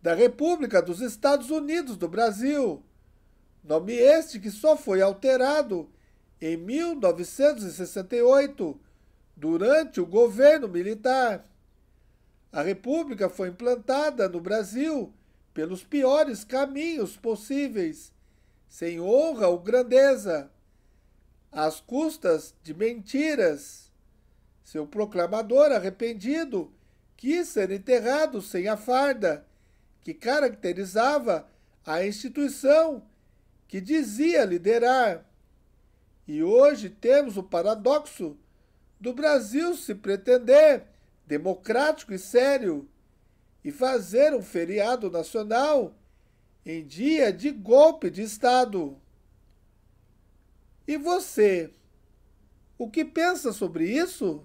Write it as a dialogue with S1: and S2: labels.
S1: da República dos Estados Unidos do Brasil. Nome este que só foi alterado em 1968, durante o governo militar. A República foi implantada no Brasil pelos piores caminhos possíveis, sem honra ou grandeza, às custas de mentiras. Seu proclamador arrependido quis ser enterrado sem a farda que caracterizava a instituição que dizia liderar. E hoje temos o paradoxo do Brasil se pretender democrático e sério e fazer um feriado nacional em dia de golpe de Estado. E você, o que pensa sobre isso?